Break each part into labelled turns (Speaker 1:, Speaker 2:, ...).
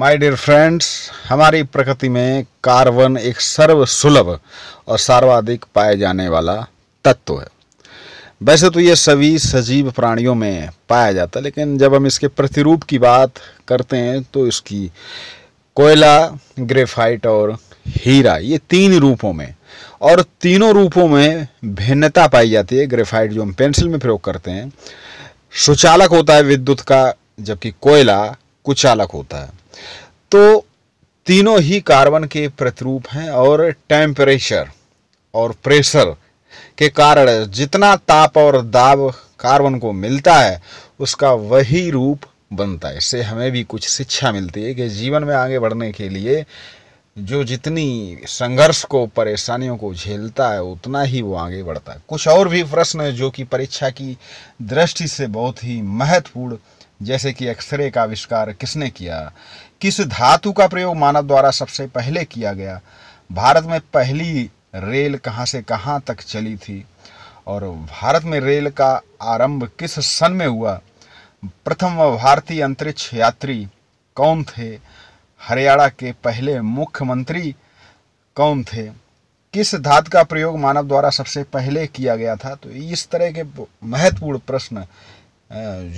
Speaker 1: my dear friends हमारी प्रकृति में कार्बन एक सर्वसुलभ और सर्वाधिक पाए जाने वाला तत्व है वैसे तो ये सभी सजीव प्राणियों में पाया जाता है लेकिन जब हम इसके प्रतिरूप की बात करते हैं तो इसकी कोयला ग्रेफाइट और हीरा ये तीन रूपों में और तीनों रूपों में भिन्नता पाई जाती है ग्रेफाइट जो हम पेंसिल में प्रयोग करते हैं सुचालक होता है विद्युत का जबकि कोयला कुचालक होता है तो तीनों ही कार्बन के प्रतिरूप हैं और टेम्परेचर और प्रेशर के कारण जितना ताप और दाब कार्बन को मिलता है उसका वही रूप बनता है इससे हमें भी कुछ शिक्षा मिलती है कि जीवन में आगे बढ़ने के लिए जो जितनी संघर्ष को परेशानियों को झेलता है उतना ही वो आगे बढ़ता है कुछ और भी प्रश्न है जो कि परीक्षा की दृष्टि से बहुत ही महत्वपूर्ण जैसे कि एक्सरे का आविष्कार किसने किया किस धातु का प्रयोग मानव द्वारा सबसे पहले किया गया भारत में पहली रेल कहाँ से कहाँ तक चली थी और भारत में रेल का आरंभ किस सन में हुआ प्रथम भारतीय अंतरिक्ष यात्री कौन थे हरियाणा के पहले मुख्यमंत्री कौन थे किस धात का प्रयोग मानव द्वारा सबसे पहले किया गया था तो इस तरह के महत्वपूर्ण प्रश्न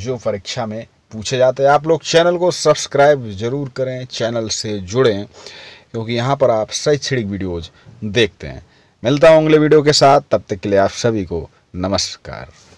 Speaker 1: जो परीक्षा में पूछे जाते हैं आप लोग चैनल को सब्सक्राइब जरूर करें चैनल से जुड़ें क्योंकि यहाँ पर आप शैक्षणिक वीडियोज देखते हैं मिलता हूँ अगले वीडियो के साथ तब तक के लिए आप सभी को नमस्कार